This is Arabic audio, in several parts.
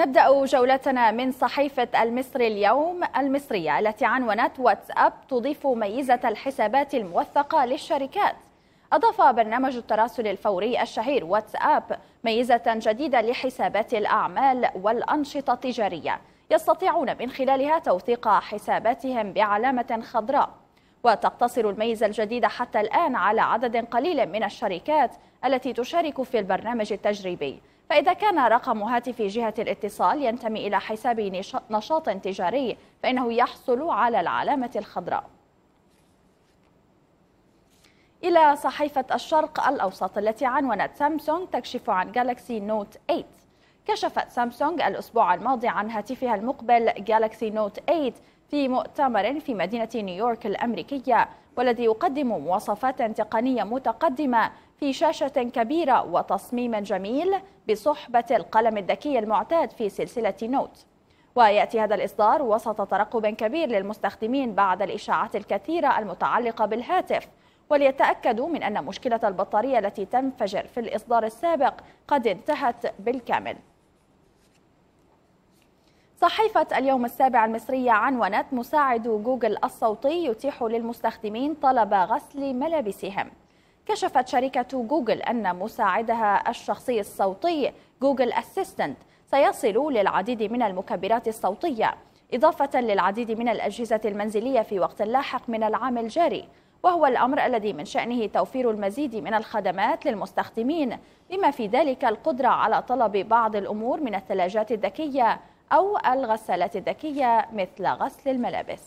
نبدأ جولتنا من صحيفة المصري اليوم المصرية التي عنونت واتساب تضيف ميزة الحسابات الموثقة للشركات أضاف برنامج التراسل الفوري الشهير واتساب ميزة جديدة لحسابات الأعمال والأنشطة التجارية يستطيعون من خلالها توثيق حساباتهم بعلامة خضراء وتقتصر الميزة الجديدة حتى الآن على عدد قليل من الشركات التي تشارك في البرنامج التجريبي فإذا كان رقم هاتف جهة الاتصال ينتمي إلى حساب نشاط تجاري فإنه يحصل على العلامة الخضراء إلى صحيفة الشرق الأوسط التي عنونت سامسونج تكشف عن جالاكسي نوت 8 كشفت سامسونج الأسبوع الماضي عن هاتفها المقبل جالاكسي نوت 8 في مؤتمر في مدينة نيويورك الأمريكية والذي يقدم مواصفات تقنية متقدمة في شاشة كبيرة وتصميم جميل بصحبة القلم الذكي المعتاد في سلسلة نوت ويأتي هذا الإصدار وسط ترقب كبير للمستخدمين بعد الإشاعات الكثيرة المتعلقة بالهاتف وليتأكدوا من أن مشكلة البطارية التي تنفجر في الإصدار السابق قد انتهت بالكامل صحيفة اليوم السابع المصرية عنونت مساعد جوجل الصوتي يتيح للمستخدمين طلب غسل ملابسهم كشفت شركة جوجل أن مساعدها الشخصي الصوتي جوجل أسيستنت سيصل للعديد من المكبرات الصوتية إضافة للعديد من الأجهزة المنزلية في وقت لاحق من العام الجاري وهو الأمر الذي من شأنه توفير المزيد من الخدمات للمستخدمين بما في ذلك القدرة على طلب بعض الأمور من الثلاجات الذكية أو الغسالات الذكية مثل غسل الملابس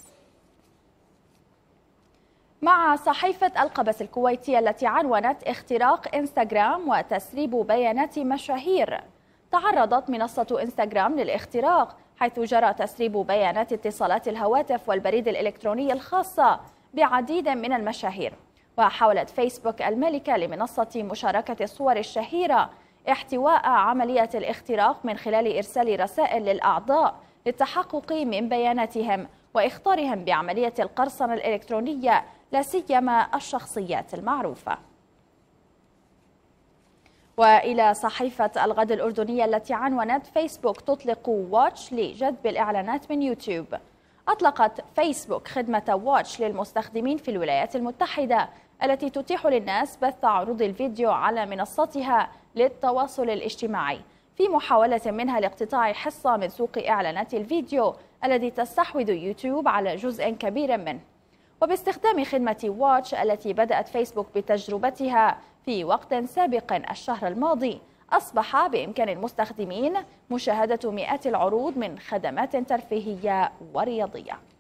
مع صحيفة القبس الكويتية التي عنونت اختراق انستغرام وتسريب بيانات مشاهير تعرضت منصة انستغرام للاختراق حيث جرى تسريب بيانات اتصالات الهواتف والبريد الإلكتروني الخاصة بعديد من المشاهير وحاولت فيسبوك الملكة لمنصة مشاركة الصور الشهيرة احتواء عملية الاختراق من خلال إرسال رسائل للأعضاء للتحقق من بياناتهم وإخطارهم بعملية القرصنة الإلكترونية لا سيما الشخصيات المعروفة وإلى صحيفة الغد الأردنية التي عنونت فيسبوك تطلق واتش لجذب الإعلانات من يوتيوب أطلقت فيسبوك خدمة واتش للمستخدمين في الولايات المتحدة التي تتيح للناس بث عروض الفيديو على منصتها للتواصل الاجتماعي في محاولة منها لاقتطاع حصة من سوق إعلانات الفيديو الذي تستحوذ يوتيوب على جزء كبير منه وباستخدام خدمة واتش التي بدأت فيسبوك بتجربتها في وقت سابق الشهر الماضي أصبح بإمكان المستخدمين مشاهدة مئات العروض من خدمات ترفيهية ورياضية